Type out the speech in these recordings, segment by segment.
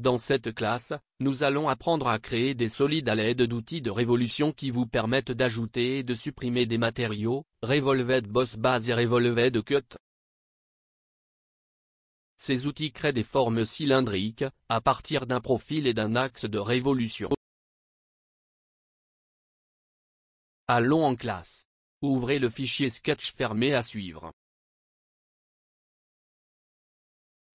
Dans cette classe, nous allons apprendre à créer des solides à l'aide d'outils de révolution qui vous permettent d'ajouter et de supprimer des matériaux, Revolved Boss Base et Revolved Cut. Ces outils créent des formes cylindriques, à partir d'un profil et d'un axe de révolution. Allons en classe. Ouvrez le fichier sketch fermé à suivre.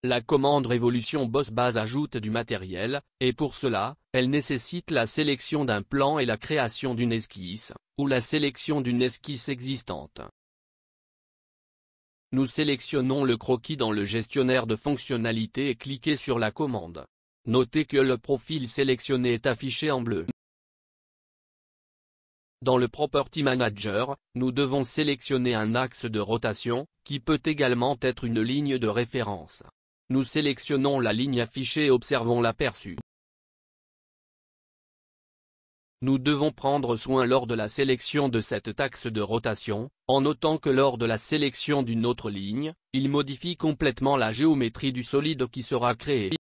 La commande Révolution Boss Base ajoute du matériel, et pour cela, elle nécessite la sélection d'un plan et la création d'une esquisse, ou la sélection d'une esquisse existante. Nous sélectionnons le croquis dans le gestionnaire de fonctionnalités et cliquez sur la commande. Notez que le profil sélectionné est affiché en bleu. Dans le Property Manager, nous devons sélectionner un axe de rotation, qui peut également être une ligne de référence. Nous sélectionnons la ligne affichée et observons l'aperçu. Nous devons prendre soin lors de la sélection de cette taxe de rotation, en notant que lors de la sélection d'une autre ligne, il modifie complètement la géométrie du solide qui sera créé.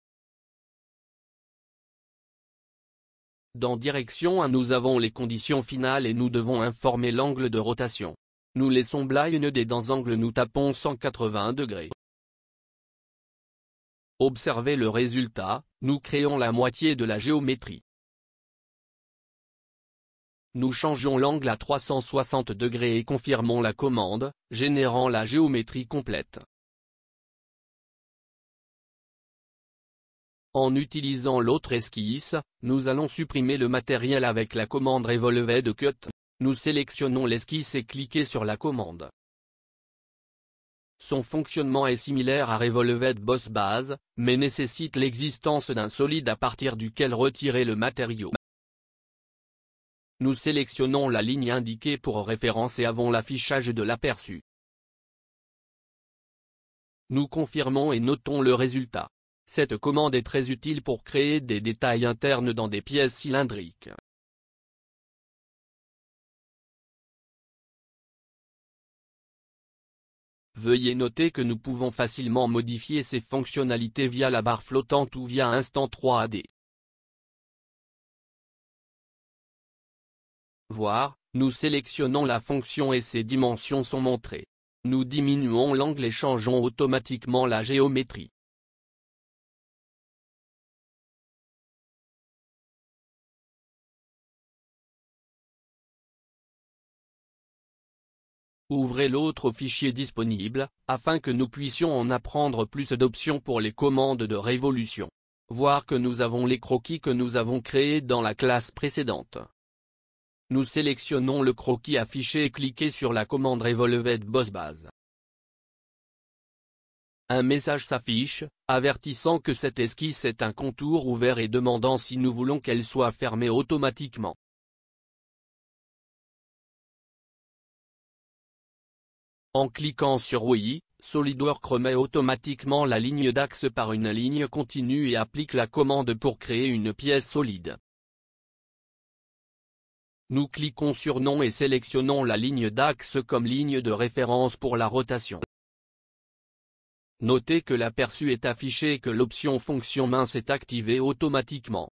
Dans direction 1 nous avons les conditions finales et nous devons informer l'angle de rotation. Nous laissons blind des dans angle nous tapons 180 degrés. Observez le résultat, nous créons la moitié de la géométrie. Nous changeons l'angle à 360 degrés et confirmons la commande, générant la géométrie complète. En utilisant l'autre esquisse, nous allons supprimer le matériel avec la commande Revolve de Cut. Nous sélectionnons l'esquisse et cliquez sur la commande. Son fonctionnement est similaire à Revolvet Boss Base, mais nécessite l'existence d'un solide à partir duquel retirer le matériau. Nous sélectionnons la ligne indiquée pour référence et avons l'affichage de l'aperçu. Nous confirmons et notons le résultat. Cette commande est très utile pour créer des détails internes dans des pièces cylindriques. Veuillez noter que nous pouvons facilement modifier ces fonctionnalités via la barre flottante ou via Instant 3D. Voir, nous sélectionnons la fonction et ses dimensions sont montrées. Nous diminuons l'angle et changeons automatiquement la géométrie. Ouvrez l'autre fichier disponible, afin que nous puissions en apprendre plus d'options pour les commandes de révolution. Voir que nous avons les croquis que nous avons créés dans la classe précédente. Nous sélectionnons le croquis affiché et cliquez sur la commande Revolved Boss Base. Un message s'affiche, avertissant que cette esquisse est un contour ouvert et demandant si nous voulons qu'elle soit fermée automatiquement. En cliquant sur Oui, SolidWorks remet automatiquement la ligne d'axe par une ligne continue et applique la commande pour créer une pièce solide. Nous cliquons sur Non et sélectionnons la ligne d'axe comme ligne de référence pour la rotation. Notez que l'aperçu est affiché et que l'option fonction mince est activée automatiquement.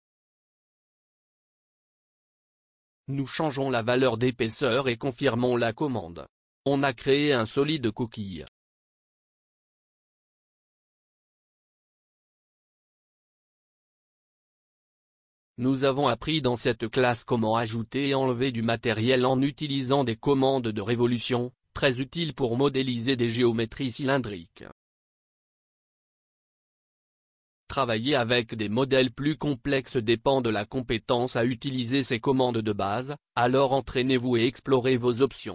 Nous changeons la valeur d'épaisseur et confirmons la commande. On a créé un solide coquille. Nous avons appris dans cette classe comment ajouter et enlever du matériel en utilisant des commandes de révolution, très utiles pour modéliser des géométries cylindriques. Travailler avec des modèles plus complexes dépend de la compétence à utiliser ces commandes de base, alors entraînez-vous et explorez vos options.